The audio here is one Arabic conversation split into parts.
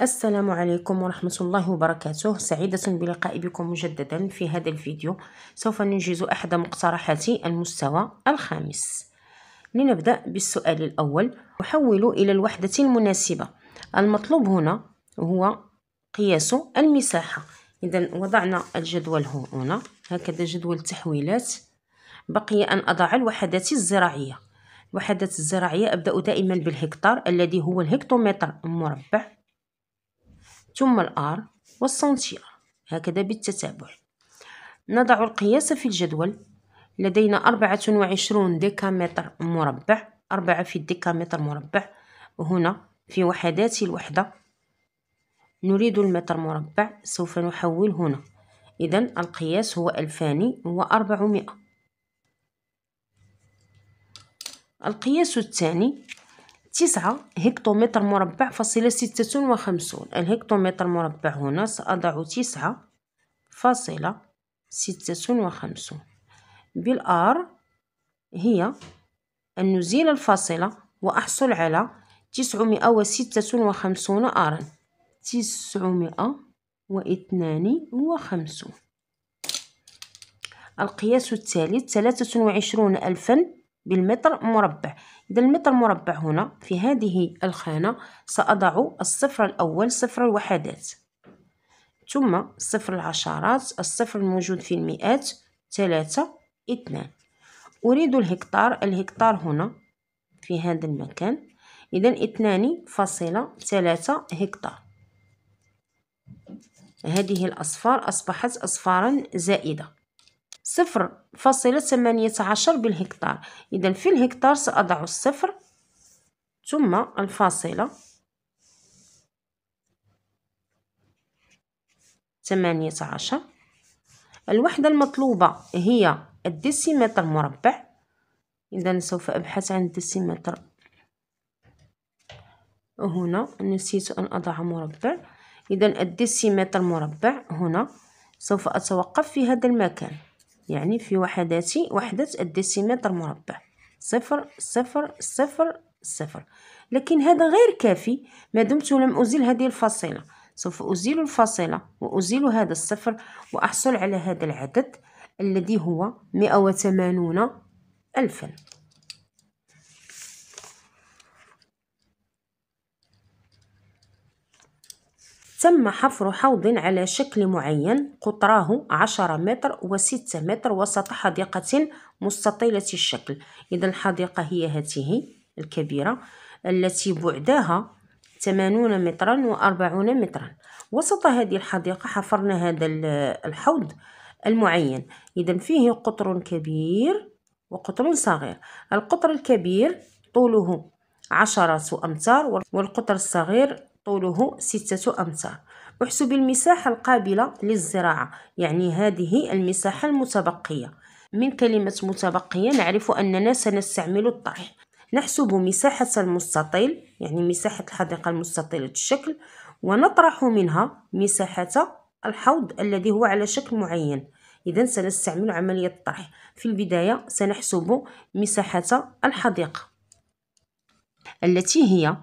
السلام عليكم ورحمة الله وبركاته سعيدة بلقاء بكم مجددا في هذا الفيديو سوف ننجز أحد مقترحات المستوى الخامس لنبدأ بالسؤال الأول أحول إلى الوحدة المناسبة المطلوب هنا هو قياس المساحة إذا وضعنا الجدول هنا هكذا جدول التحويلات بقي أن أضع الوحدات الزراعية وحدات الزراعية أبدأ دائما بالهكتار الذي هو الهكتومتر المربع ثم الآر والسنتير هكذا بالتتابع نضع القياس في الجدول لدينا أربعة وعشرون ديكامتر مربع أربعة في الديكامتر مربع هنا في وحدات الوحدة نريد المتر مربع سوف نحول هنا إذا القياس هو ألفان وأربعمائة القياس الثاني تسعة هكتومتر مربع فاصلة ستة وخمسون الهكتومتر مربع هنا سأضع تسعة فاصلة ستة وخمسون بالآر هي أن نزيل الفاصلة وأحصل على تسعمائة وستة وخمسون آرا تسعمائة واثنان وخمسون القياس الثالث ثلاثة وعشرون ألفا بالمتر مربع إذا المتر مربع هنا في هذه الخانة سأضع الصفر الأول صفر الوحدات ثم صفر العشرات الصفر الموجود في المئات ثلاثة اثنان أريد الهكتار الهكتار هنا في هذا المكان إذا اثنان فاصلة ثلاثة هكتار هذه الأصفار أصبحت أصفارا زائدة صفر فاصلة ثمانية عشر بالهكتار إذا في الهكتار سأضع الصفر ثم الفاصلة ثمانية عشر الوحدة المطلوبة هي الديسيمتر مربع إذا سوف أبحث عن الديسيمتر هنا نسيت أن أضع مربع إذا الديسيمتر مربع هنا سوف أتوقف في هذا المكان يعني في وحدات وحدة الديسيمتر مربع صفر صفر صفر صفر لكن هذا غير كافي ما دمت لم أزيل هذه الفاصلة سوف أزيل الفاصلة وأزيل هذا الصفر وأحصل على هذا العدد الذي هو مئة وثمانون ألفاً تم حفر حوض على شكل معين قطراه 10 متر و6 متر وسط حديقة مستطيلة الشكل إذا الحديقة هي هذه الكبيرة التي بعدها 80 مترا و40 مترا وسط هذه الحديقة حفرنا هذا الحوض المعين إذا فيه قطر كبير وقطر صغير القطر الكبير طوله عشرة أمتار والقطر الصغير طوله ستة أمتار احسب المساحة القابلة للزراعة يعني هذه المساحة المتبقية من كلمة متبقية نعرف أننا سنستعمل الطرح نحسب مساحة المستطيل يعني مساحة الحديقة المستطيلة الشكل ونطرح منها مساحة الحوض الذي هو على شكل معين إذا سنستعمل عملية الطرح في البداية سنحسب مساحة الحديقة التي هي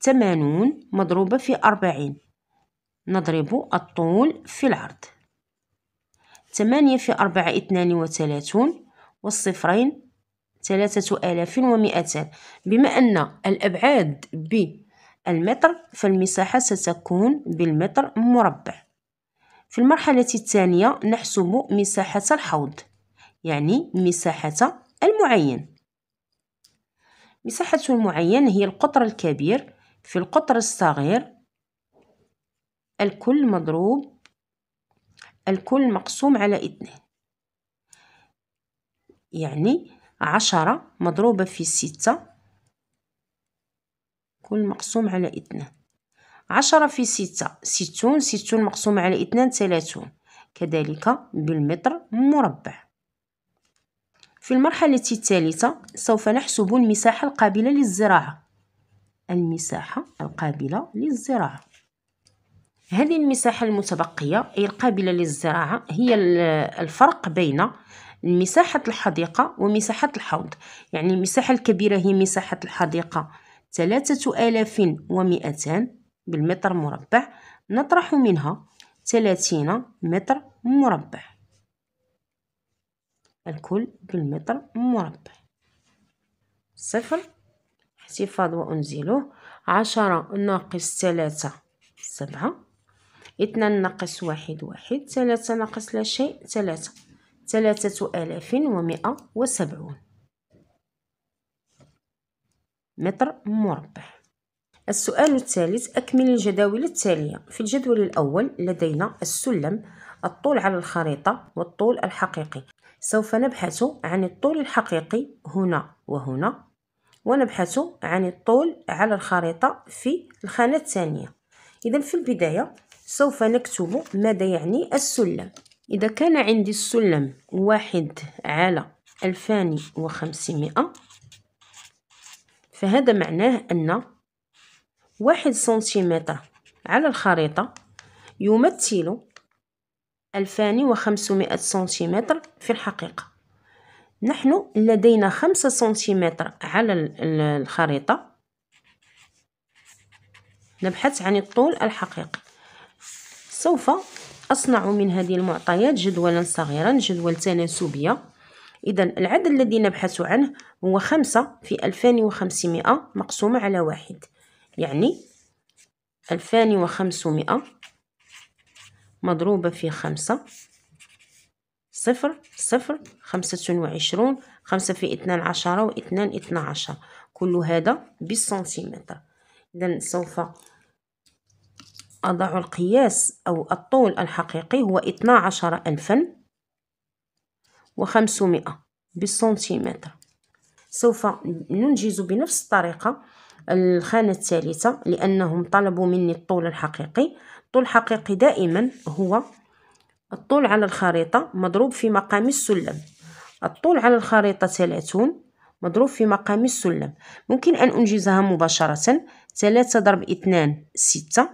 80 مضروبة في 40 نضرب الطول في العرض 8 في 4 32 والصفرين 3200 بما أن الأبعاد بالمتر فالمساحة ستكون بالمتر مربع في المرحلة الثانية نحسب مساحة الحوض يعني مساحة المعين مساحة المعين هي القطر الكبير في القطر الصغير الكل مضروب الكل مقسوم على اثنين يعني عشرة مضروبة في ستة كل مقسوم على اثنين عشرة في ستة ستون ستون مقسوم على اثنين ثلاثون كذلك بالمتر مربع في المرحلة الثالثة سوف نحسب المساحة القابلة للزراعة المساحة القابلة للزراعة هذه المساحة المتبقية أي القابلة للزراعة هي الفرق بين مساحة الحديقة ومساحة الحوض يعني المساحة الكبيرة هي مساحة الحديقة ثلاثة آلاف ومئتان بالمتر مربع نطرح منها ثلاثين متر مربع الكل بالمتر مربع صفر احتفاظ وأنزله عشرة ناقص ثلاثة سبعة اثنان ناقص واحد واحد ثلاثة ناقص لا شيء ثلاثة ثلاثة آلاف ومئة وسبعون متر مربع السؤال الثالث أكمل الجداول التالية في الجدول الأول لدينا السلم الطول على الخريطة والطول الحقيقي سوف نبحث عن الطول الحقيقي هنا وهنا ونبحث عن الطول على الخريطة في الخانة الثانية إذا في البداية سوف نكتب ماذا يعني السلم إذا كان عندي السلم واحد على ألفان وخمسمائة فهذا معناه أن واحد سنتيمتر على الخريطة يمثل ألفان وخمسمائة سنتيمتر في الحقيقة نحن لدينا خمسة سنتيمتر على الخريطة نبحث عن الطول الحقيقي سوف أصنع من هذه المعطيات جدولا صغيرا جدول تناسبية إذا العدد الذي نبحث عنه هو خمسة في ألفان وخمسمائة مقسومة على واحد يعني ألفان وخمسمائة مضروبة في خمسة صفر صفر خمسة وعشرون خمسة في اثنان عشرة واثنان اثنا عشر كل هذا بالسنتيمتر إذا سوف أضع القياس أو الطول الحقيقي هو اثنا عشر ألفا وخمسمائة بالسنتيمتر سوف ننجز بنفس الطريقة الخانة الثالثة لأنهم طلبوا مني الطول الحقيقي الطول الحقيقي دائما هو الطول على الخريطة مضروب في مقام السلم الطول على الخريطة 30 مضروب في مقام السلم ممكن أن أنجزها مباشرة 3 ضرب 2 6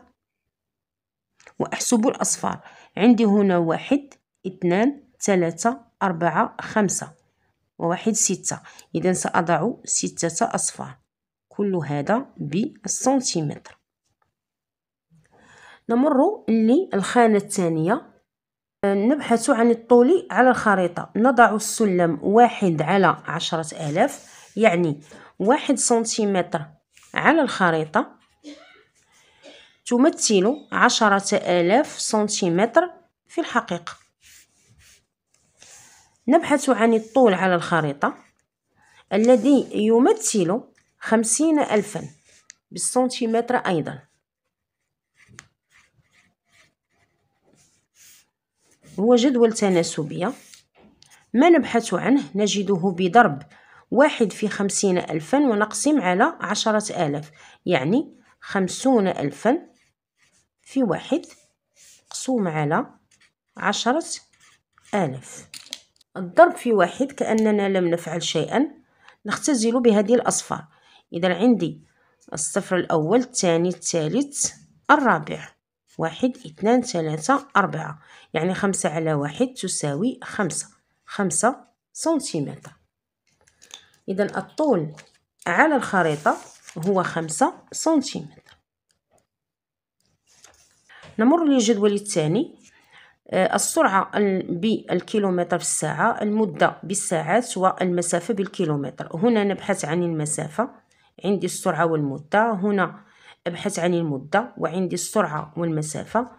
وأحسب الأصفار عندي هنا واحد اثنان ثلاثة أربعة خمسة وواحد ستة إذا سأضع ستة أصفار كل هذا بالسنتيمتر نمر للخانة الثانية نبحث عن الطول على الخريطة نضع السلم واحد على عشرة آلاف يعني واحد سنتيمتر على الخريطة تمثل عشرة آلاف سنتيمتر في الحقيقة نبحث عن الطول على الخريطة الذي يمثل خمسين ألفا بالسنتيمتر أيضا هو جدول تناسبية ما نبحث عنه نجده بضرب واحد في خمسين ألفا ونقسم على عشرة آلاف يعني خمسون ألفا في واحد مقسوم على عشرة آلاف الضرب في واحد كأننا لم نفعل شيئا نختزل بهذه الأصفار إذا عندي الصفر الأول الثاني الثالث الرابع واحد اثنان ثلاثة أربعة يعني خمسة على واحد تساوي خمسة خمسة سنتيمتر إذا الطول على الخريطة هو خمسة سنتيمتر نمر للجدول الثاني آه، السرعة بالكيلومتر في الساعة المدة بالساعات والمسافة بالكيلومتر هنا نبحث عن المسافة عندي السرعة والمدة هنا أبحث عن المدة وعندي السرعة والمسافة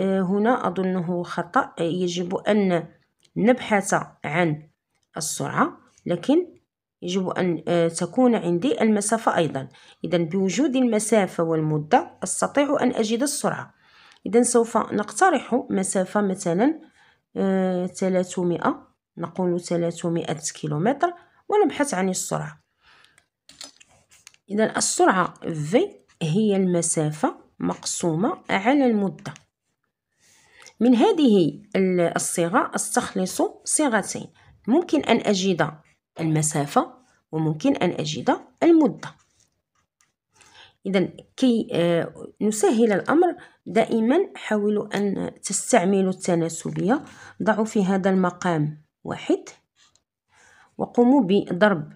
آه، هنا أظنه خطأ يجب أن نبحث عن السرعة لكن يجب أن آه، تكون عندي المسافة أيضا إذا بوجود المسافة والمدة أستطيع أن أجد السرعة إذا سوف نقترح مسافة مثلا 300 آه، نقول 300 كيلومتر ونبحث عن السرعة إذا السرعة V هي المسافة مقسومة على المدة من هذه الصيغة استخلص صيغتين ممكن أن أجد المسافة وممكن أن أجد المدة إذا كي آه، نسهل الأمر دائما حاولوا أن تستعملوا التناسبية ضعوا في هذا المقام واحد وقوموا بضرب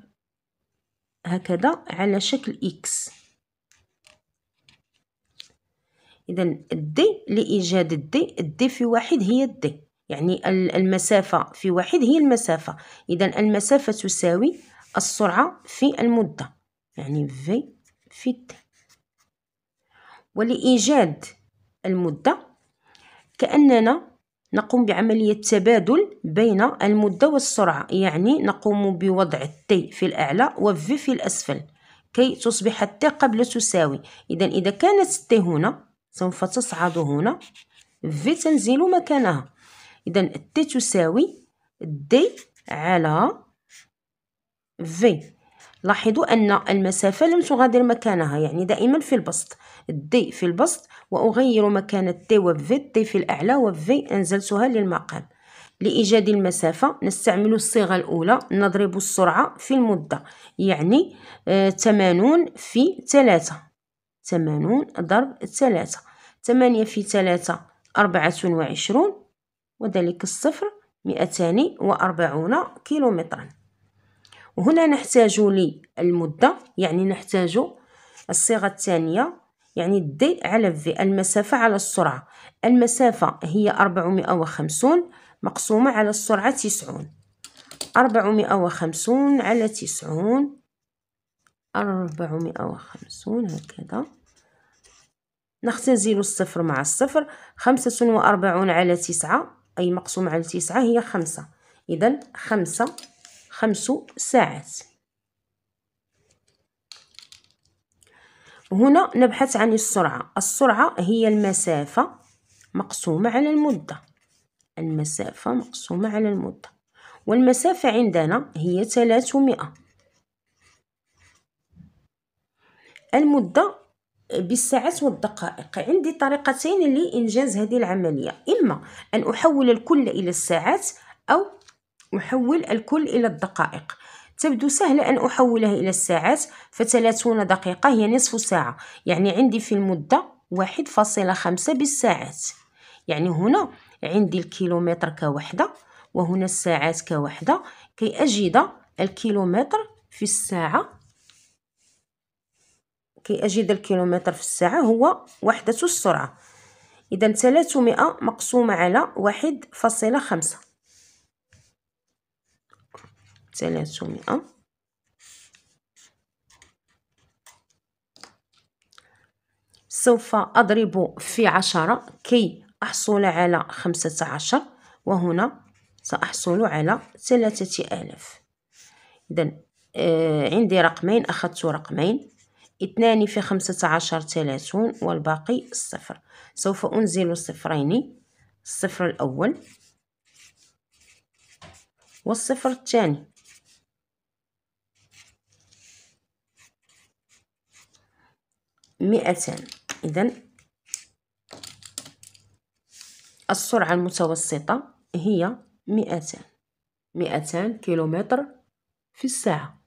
هكذا على شكل إكس اذا الدي لايجاد الدي الدي في واحد هي الدي يعني المسافة في واحد هي المسافة إذا المسافة تساوي السرعة في المدة يعني في في الدي ولإيجاد المدة كأننا نقوم بعملية تبادل بين المدة والسرعة يعني نقوم بوضع التي في الأعلى وفي في الأسفل كي تصبح التي قبل تساوي إذا إذا كانت التي هنا سوف تصعد هنا في تنزل مكانها إذا تي تساوي دي على في لاحظوا أن المسافة لم تغادر مكانها يعني دائما في البسط دي في البسط وأغير مكان تي و في تي في الأعلى و في أنزلتها للمقام لإيجاد المسافة نستعمل الصيغة الأولى نضرب السرعة في المدة يعني 80 آه، في 3 ثمانون ضرب ثلاثة ثمانية في ثلاثة أربعة وعشرون وذلك الصفر مئتان وأربعون كيلومترا وهنا نحتاج للمدة يعني نحتاج الصيغة الثانية يعني الدي على في المسافة على السرعة المسافة هي وخمسون مقسومة على السرعة تسعون أربعمائة وخمسون على تسعون أربعمائة وخمسون هكذا نختزل الصفر مع الصفر خمسة وأربعون على تسعة أي مقسوم على تسعة هي خمسة إذا خمسة خمس ساعات هنا نبحث عن السرعة السرعة هي المسافة مقسومة على المدة المسافة مقسومة على المدة والمسافة عندنا هي 300 المدة بالساعات والدقائق عندي طريقتين لإنجاز هذه العملية إما أن أحول الكل إلى الساعات أو أحول الكل إلى الدقائق تبدو سهلة أن أحولها إلى الساعات فثلاثون دقيقة هي نصف ساعة يعني عندي في المدة واحد فاصلة خمسة بالساعات يعني هنا عندي الكيلومتر كوحدة وهنا الساعات كوحدة كي أجد الكيلومتر في الساعة كي أجد الكيلومتر في الساعة هو وحدة السرعة إذا 300 مقسومة على واحد فاصلة خمسة 300 سوف أضرب في عشرة كي أحصل على خمسة عشر وهنا سأحصل على ثلاثة آلاف إذا آه، عندي رقمين أخذت رقمين اثنان في خمسة عشر ثلاثون والباقي الصفر سوف أنزل صفرين الصفر الأول والصفر الثاني مئتان إذا السرعة المتوسطة هي مئتان مئتان كيلومتر في الساعة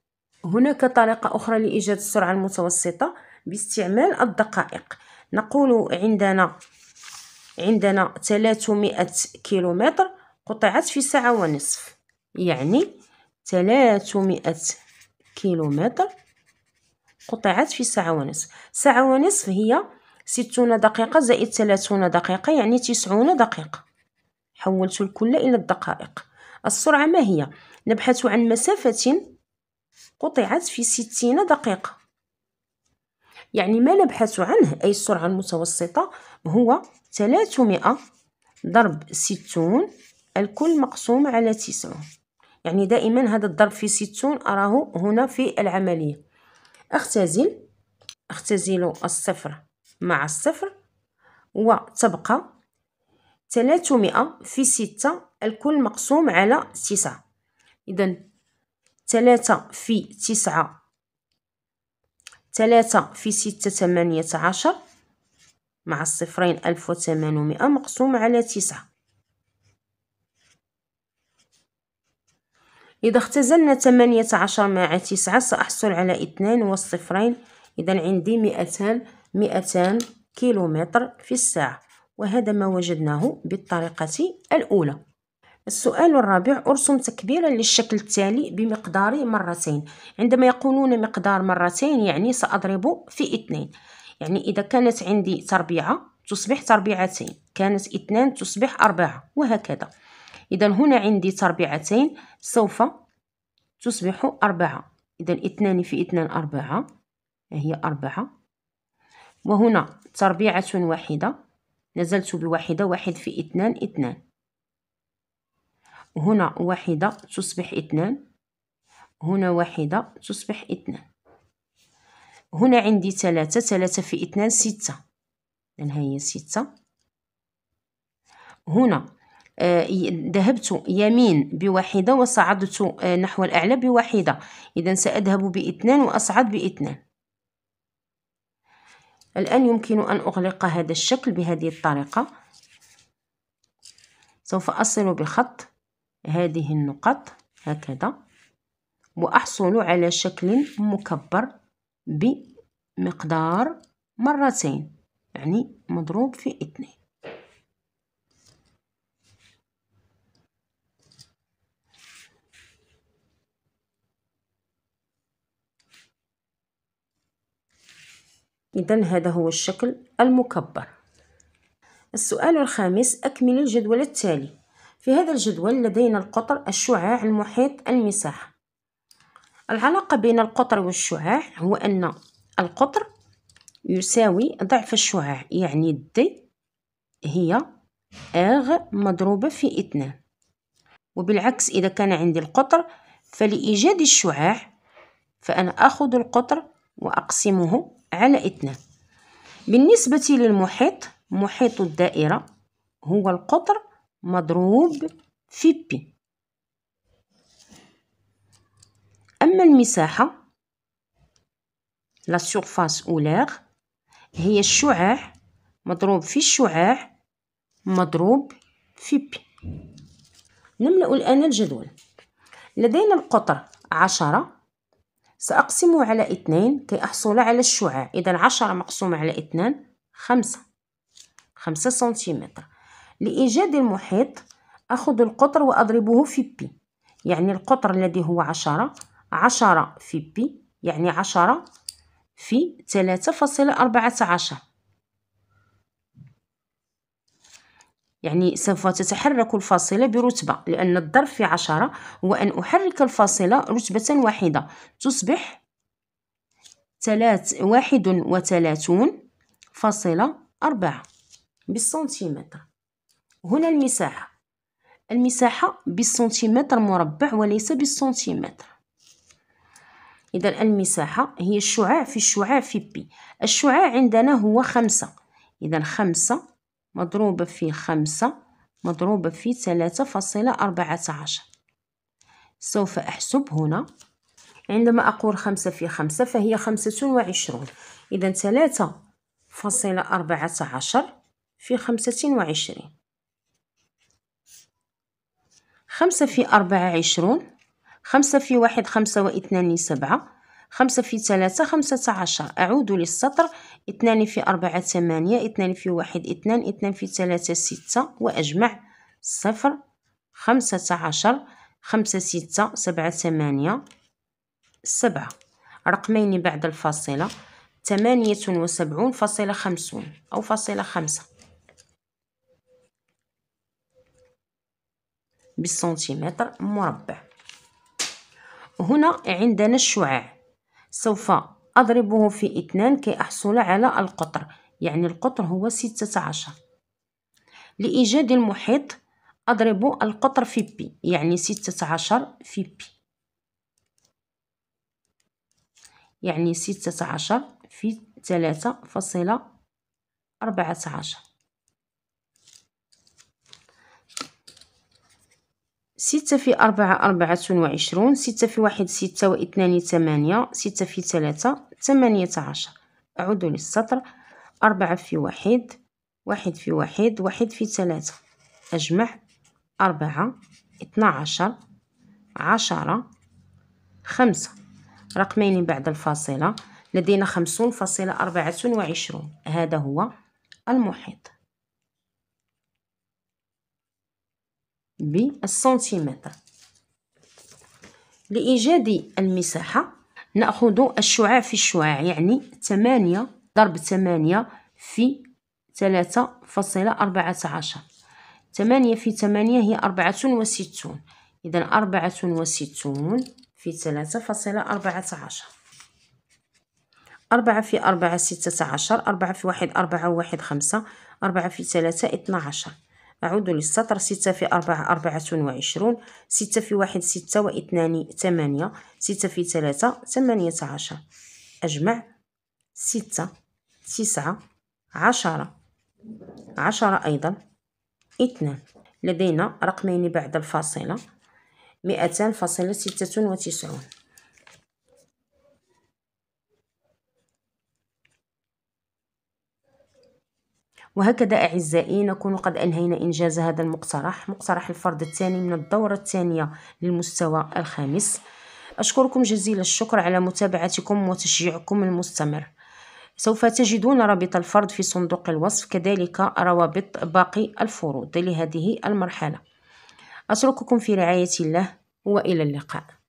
هناك طريقة أخرى لإيجاد السرعة المتوسطة باستعمال الدقائق نقول عندنا عندنا 300 كيلومتر قطعت في ساعة ونصف يعني 300 كيلومتر قطعت في ساعة ونصف ساعة ونصف هي 60 دقيقة زائد 30 دقيقة يعني 90 دقيقة حولت الكل إلى الدقائق السرعة ما هي؟ نبحث عن مسافة قطعت في ستين دقيقة يعني ما نبحث عنه أي السرعة المتوسطة هو 300 ضرب ستون الكل مقسوم على تسعة يعني دائما هذا الضرب في ستون أراه هنا في العملية أختزل أختزل الصفر مع الصفر وتبقى 300 في ستة الكل مقسوم على تسعة إذن ثلاثة في تسعة ثلاثة في ستة ثمانية عشر مع الصفرين ألف وثمانمائة مقسوم على تسعة إذا اختزلنا ثمانية عشر مع تسعة سأحصل على اثنين والصفرين إذا عندي مئتان مئتان كيلومتر في الساعة وهذا ما وجدناه بالطريقة الأولى السؤال الرابع أرسم تكبيرا للشكل التالي بمقدار مرتين عندما يقولون مقدار مرتين يعني سأضرب في اثنين يعني إذا كانت عندي تربيعة تصبح تربيعتين كانت اثنان تصبح أربعة وهكذا إذا هنا عندي تربيعتين سوف تصبح أربعة إذا اثنان في اثنان أربعة هي أربعة وهنا تربيعة واحدة نزلت بواحدة واحد في اثنان اثنان هنا واحدة تصبح اثنان هنا واحدة تصبح اثنان هنا عندي ثلاثة ثلاثة في اثنان ستة إذن يعني هي ستة هنا آه، ذهبت يمين بواحدة وصعدت آه، نحو الأعلى بواحدة إذا سأذهب باثنان وأصعد باثنان الآن يمكن أن أغلق هذا الشكل بهذه الطريقة سوف أصل بخط هذه النقط هكذا وأحصل على شكل مكبر بمقدار مرتين يعني مضروب في اثنين إذا هذا هو الشكل المكبر السؤال الخامس أكمل الجدول التالي في هذا الجدول لدينا القطر الشعاع المحيط المساحة العلاقة بين القطر والشعاع هو أن القطر يساوي ضعف الشعاع يعني دي هي أغ مضروبة في اثنان وبالعكس إذا كان عندي القطر فلإيجاد الشعاع فأنا أخذ القطر وأقسمه على اثنان بالنسبة للمحيط محيط الدائرة هو القطر مضروب في بي أما المساحة لا سيرفاس أولاغ هي الشعاع مضروب في الشعاع مضروب في بي نملأ الآن الجدول لدينا القطر عشرة سأقسمه على اثنين كي أحصل على الشعاع إذا عشرة مقسومة على اثنان خمسة خمسة سنتيمتر لإيجاد المحيط أخذ القطر وأضربه في بي يعني القطر الذي هو عشرة عشرة في بي يعني عشرة في ثلاثة فاصلة أربعة عشر يعني سوف تتحرك الفاصلة برتبة لأن الضرب في عشرة هو أن أحرك الفاصلة رتبة واحدة تصبح واحد وثلاثون فاصلة أربعة بالسنتيمتر هنا المساحة المساحة بالسنتيمتر مربع وليس بالسنتيمتر إذا المساحة هي الشعاع في الشعاع في بي الشعاع عندنا هو خمسة إذا خمسة مضروبة في خمسة مضروبة في ثلاثة فاصلة أربعة عشر سوف أحسب هنا عندما أقول خمسة في خمسة فهي خمسة وعشرون إذا ثلاثة فاصلة أربعة عشر في خمسة وعشرين خمسة في أربعة عشرون خمسة في واحد خمسة واثنان سبعة خمسة في ثلاثة خمسة عشر أعود للسطر اثنان في أربعة ثمانية اثنان في واحد اثنان اثنان في ثلاثة ستة وأجمع صفر خمسة عشر خمسة ستة سبعة ثمانية سبعة رقمين بعد الفاصلة ثمانية وسبعون فاصلة خمسون أو فاصلة خمسة بالسنتيمتر مربع هنا عندنا الشعاع سوف أضربه في اثنان كي أحصل على القطر يعني القطر هو ستة عشر لإيجاد المحيط أضرب القطر في بي يعني ستة عشر في بي يعني ستة عشر في ثلاثة فاصلة أربعة عشر ستة في أربعة أربعة وعشرون ستة في واحد ستة واثنان ثمانية ستة في ثلاثة ثمانية عشر أعود للسطر أربعة في واحد واحد في واحد واحد في ثلاثة أجمع أربعة اثنا عشر عشرة خمسة رقمين بعد الفاصلة لدينا خمسون فاصلة أربعة وعشرون هذا هو المحيط بالسنتيمتر لإيجاد المساحة نأخذ الشعاع في الشعاع يعني 8 ضرب 8 في 3.14 8 في 8 هي 64 إذا 64 في 3.14 أربعة في أربعة ستة عشر أربعة في واحد أربعة واحد خمسة أربعة في ثلاثة اثنا عشر أعود للسطر ستة في أربعة أربعة وعشرون ستة في واحد ستة واثنان ثمانية ستة في ثلاثة ثمانية عشر أجمع ستة تسعة عشرة عشرة أيضا اثنان لدينا رقمين بعد الفاصلة مئتان فاصلة ستة وتسعون وهكذا أعزائي نكون قد أنهينا إنجاز هذا المقترح مقترح الفرد الثاني من الدورة الثانية للمستوى الخامس أشكركم جزيل الشكر على متابعتكم وتشجيعكم المستمر سوف تجدون رابط الفرد في صندوق الوصف كذلك روابط باقي الفروض لهذه المرحلة أترككم في رعاية الله وإلى اللقاء